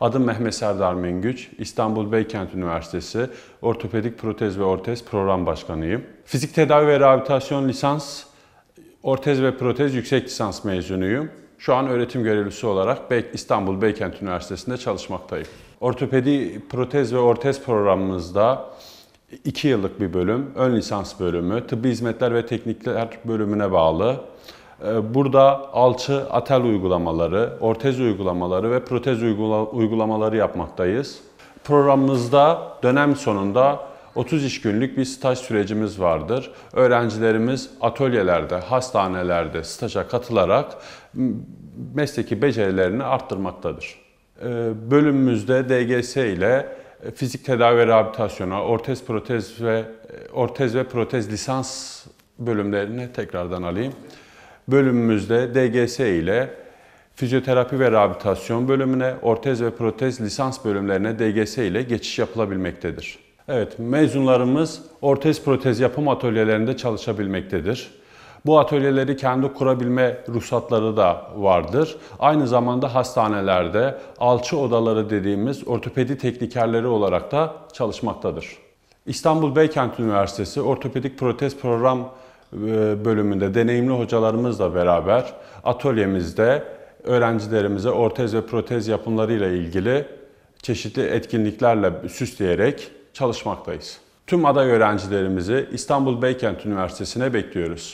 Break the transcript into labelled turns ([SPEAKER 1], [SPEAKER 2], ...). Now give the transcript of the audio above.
[SPEAKER 1] Adım Mehmet Serdar Mengüç, İstanbul Beykent Üniversitesi Ortopedik Protez ve Ortez Program Başkanıyım. Fizik Tedavi ve Rehabilitasyon Lisans, Ortez ve Protez Yüksek Lisans mezunuyum. Şu an öğretim görevlisi olarak İstanbul Beykent Üniversitesi'nde çalışmaktayım. Ortopedi Protez ve Ortez programımızda 2 yıllık bir bölüm, ön lisans bölümü, tıbbi hizmetler ve teknikler bölümüne bağlı ee, burada alçı atel uygulamaları, ortez uygulamaları ve protez uygulamaları yapmaktayız. Programımızda dönem sonunda 30 iş günlük bir staj sürecimiz vardır. Öğrencilerimiz atölyelerde, hastanelerde staja katılarak mesleki becerilerini arttırmaktadır. Ee, bölümümüzde DGS ile e, fizik tedavi rehabilitasyona, ortez protez ve e, ortez ve protez lisans bölümlerini tekrardan alayım bölümümüzde DGS ile fizyoterapi ve rehabilitasyon bölümüne, ortez ve protez lisans bölümlerine DGS ile geçiş yapılabilmektedir. Evet, mezunlarımız ortez protez yapım atölyelerinde çalışabilmektedir. Bu atölyeleri kendi kurabilme ruhsatları da vardır. Aynı zamanda hastanelerde alçı odaları dediğimiz ortopedi teknikerleri olarak da çalışmaktadır. İstanbul Beykent Üniversitesi Ortopedik Protez Program e, bölümünde deneyimli hocalarımızla beraber atölyemizde öğrencilerimize ortez ve protez yapımlarıyla ilgili çeşitli etkinliklerle süsleyerek çalışmaktayız. Tüm aday öğrencilerimizi İstanbul Beykent Üniversitesi'ne bekliyoruz.